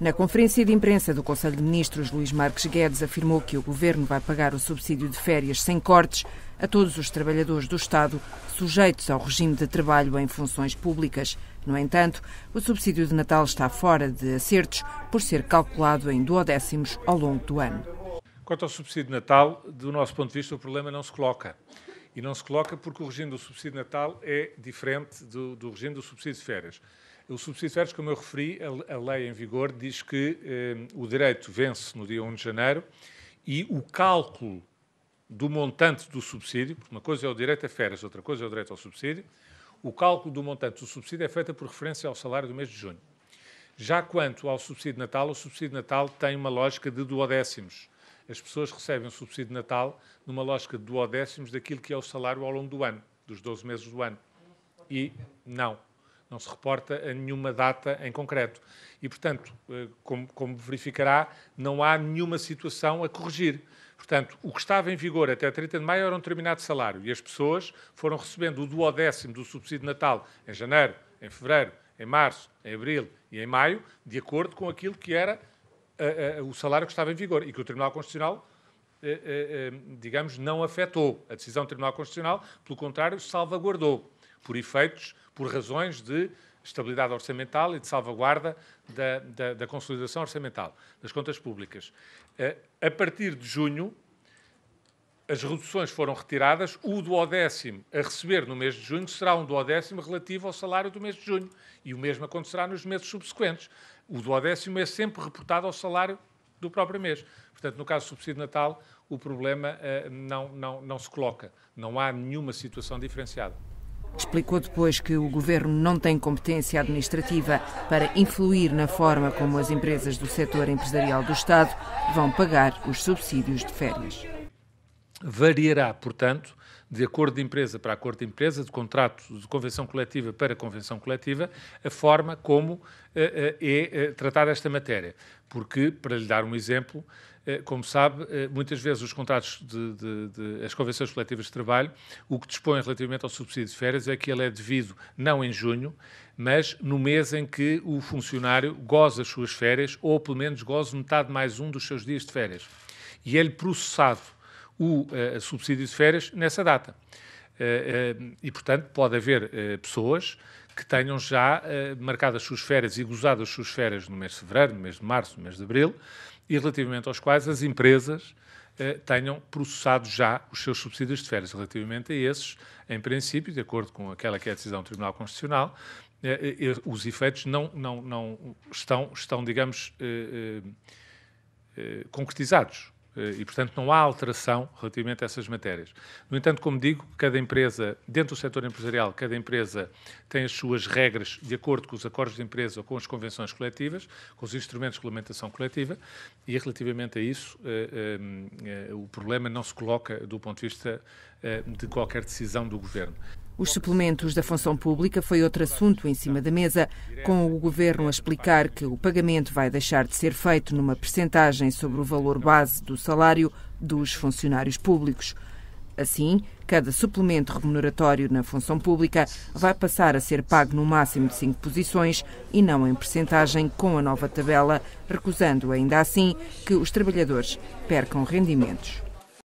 Na conferência de imprensa do Conselho de Ministros, Luís Marques Guedes afirmou que o governo vai pagar o subsídio de férias sem cortes a todos os trabalhadores do Estado sujeitos ao regime de trabalho em funções públicas. No entanto, o subsídio de Natal está fora de acertos por ser calculado em duodécimos ao longo do ano. Quanto ao subsídio de Natal, do nosso ponto de vista, o problema não se coloca. E não se coloca porque o regime do subsídio de Natal é diferente do, do regime do subsídio de férias. Os férias, como eu referi, a, a lei em vigor diz que eh, o direito vence no dia 1 de janeiro e o cálculo do montante do subsídio, porque uma coisa é o direito a férias, outra coisa é o direito ao subsídio, o cálculo do montante do subsídio é feito por referência ao salário do mês de junho. Já quanto ao subsídio de Natal, o subsídio de Natal tem uma lógica de duodécimos. As pessoas recebem o subsídio de Natal numa lógica de duodécimos daquilo que é o salário ao longo do ano, dos 12 meses do ano. E não, não se reporta a nenhuma data em concreto. E, portanto, eh, como, como, verificará, não há nenhuma situação a corrigir. Portanto, o que estava em vigor até 30 de maio era um determinado salário e as pessoas foram recebendo o duodécimo do subsídio de Natal em janeiro, em fevereiro, em março, em abril e em maio, de acordo com aquilo que era a, eh, a, eh, o salário que estava em vigor e que o Tribunal Constitucional digamos, não afetou a decisão do Tribunal Constitucional, pelo contrário, salvaguardou por efeitos, por razões de estabilidade orçamental e de salvaguarda da, da, da consolidação orçamental das contas públicas. Eh, a partir de junho, as reduções foram retiradas, o duodécimo a receber no mês de junho será um duodécimo relativo ao salário do mês de junho, e o mesmo acontecerá nos meses subsequentes. O duodécimo é sempre reportado ao salário do próprio mês. Portanto, no caso do subsídio natal, o problema uh, não, não, não se coloca. Não há nenhuma situação diferenciada. Explicou depois que o governo não tem competência administrativa para influir na forma como as empresas do setor empresarial do Estado vão pagar os subsídios de férias. Variará, portanto, de acordo de empresa para acordo de empresa, de contrato de convenção coletiva para convenção coletiva, a forma como eh, eh, é eh, tratada esta matéria. Porque, para lhe dar um exemplo, eh, como sabe, eh, muitas vezes os contratos de, de, de, as convenções coletivas de trabalho, o que dispõe relativamente ao subsídio de férias é que ele é devido não em junho, mas no mês em que o funcionário goza as suas férias, ou pelo menos goza metade mais um dos seus dias de férias. E é-lhe processado o uh, subsídio de férias nessa data. Uh, uh, e, portanto, pode haver pessoas que tenham já uh, eh, marcado as suas férias e gozado as suas férias no mês de fevereiro, no mês de março, no mês de abril, e relativamente aos quais as empresas uh, tenham processado já os seus subsídios de férias. Relativamente a esses, em princípio, de acordo com aquela que é a decisão do Tribunal Constitucional, uh, os efeitos não, não, não estão, estão, digamos, concretizados eh, e, portanto, não há alteração relativamente a essas matérias. No entanto, como digo, cada empresa, dentro do setor empresarial, cada empresa tem as suas regras de acordo com os acordos de empresa ou com as convenções coletivas, com os instrumentos de regulamentação coletiva, e relativamente a isso, eh, eh, o problema não se coloca do ponto de vista de qualquer decisão do governo. Os suplementos da função pública foi outro assunto em cima da mesa, com o governo a explicar que o pagamento vai deixar de ser feito numa percentagem sobre o valor base do salário dos funcionários públicos. Assim, cada suplemento remuneratório na função pública vai passar a ser pago no máximo de cinco posições e não em percentagem com a nova tabela, recusando ainda assim que os trabalhadores percam rendimentos.